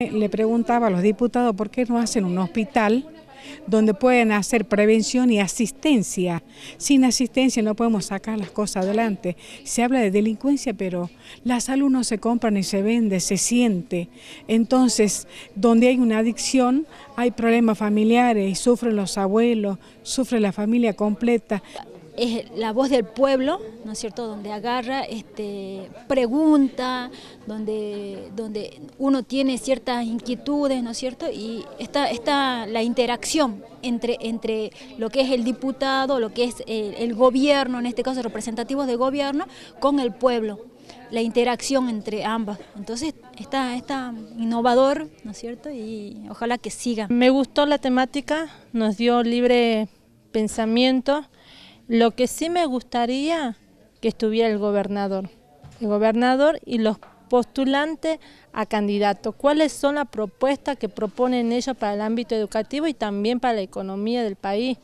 Le preguntaba a los diputados por qué no hacen un hospital donde pueden hacer prevención y asistencia. Sin asistencia no podemos sacar las cosas adelante. Se habla de delincuencia, pero la salud no se compra ni se vende, se siente. Entonces, donde hay una adicción, hay problemas familiares, y sufren los abuelos, sufre la familia completa es la voz del pueblo, ¿no es cierto?, donde agarra, este, pregunta, donde, donde uno tiene ciertas inquietudes, ¿no es cierto?, y está, la interacción entre, entre lo que es el diputado, lo que es el, gobierno, en este caso representativos de gobierno, con el pueblo la interacción entre ambas. Entonces está, está innovador, ¿no es cierto? Y ojalá que siga. Me gustó la temática, nos dio libre pensamiento. Lo que sí me gustaría que estuviera el gobernador, el gobernador y los postulantes a candidatos. ¿Cuáles son las propuestas que proponen ellos para el ámbito educativo y también para la economía del país?